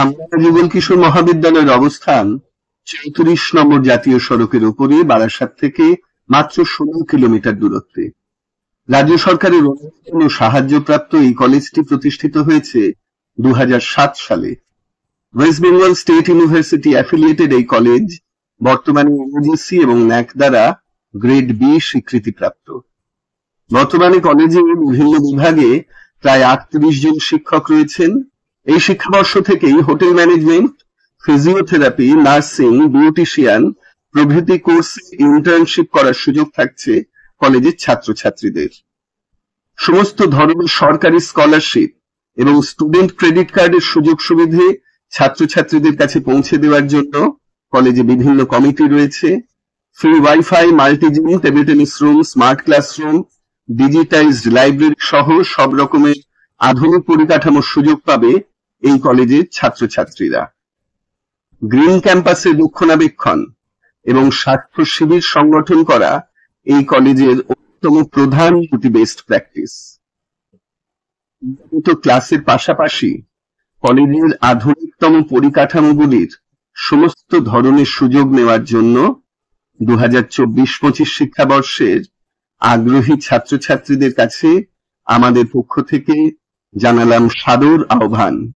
আমরা যুগল কিশোর মহাবিদ্যালয়ের অবস্থান চৌত্রিশ নম্বর জাতীয় সড়কের উপরে বারাসাত থেকে মাত্র ষোলো কিলোমিটার দূরত্বে রাজ্য সরকারের অনুমোদন ও সাহায্যপ্রাপ্ত এই কলেজটি প্রতিষ্ঠিত হয়েছে দু সালে West Bengal State University affiliated এই কলেজ বর্তমানে এনজিসি এবং ন্যাক দ্বারা গ্রেড বি স্বীকৃতিপ্রাপ্ত বর্তমানে কলেজে বিভিন্ন বিভাগে প্রায় আটত্রিশ জন শিক্ষক রয়েছেন এই শিক্ষাবর্ষ থেকেই hotel management physiotherapy nursing beautician প্রভৃতি কোর্স ইন্টার্নশিপ করার সুযোগ থাকছে কলেজের ছাত্রছাত্রীদের সমস্ত ধরনের সরকারি স্কলারশিপ এবং স্টুডেন্ট ক্রেডিট কার্ডের সুযোগ সুবিধে ছাত্রছাত্রীদের কাছে পৌঁছে দেওয়ার জন্য কলেজে বিভিন্ন কমিটি রয়েছে free wifi multigym table tennis room smart classroom digitised library সহ সব রকমের আধুনিক পরিকাঠামোর সুযোগ পাবে এই কলেজের ছাত্রছাত্রীরা গ্রিন ক্যাম্পাসের রক্ষণাবেক্ষণ এবং স্বাস্থ্য শিবির সংগঠন করা এই কলেজের অন্যতম প্রধান বেস্ট প্র্যাকটিস ক্লাসের পাশাপাশি কলেজের আধুনিকতম পরিকাঠামোগুলির সমস্ত ধরনের সুযোগ নেওয়ার জন্য দু হাজার চব্বিশ পঁচিশ শিক্ষাবর্ষের আগ্রহী ছাত্রছাত্রীদের কাছে আমাদের পক্ষ থেকে জানালাম সাদর আহ্বান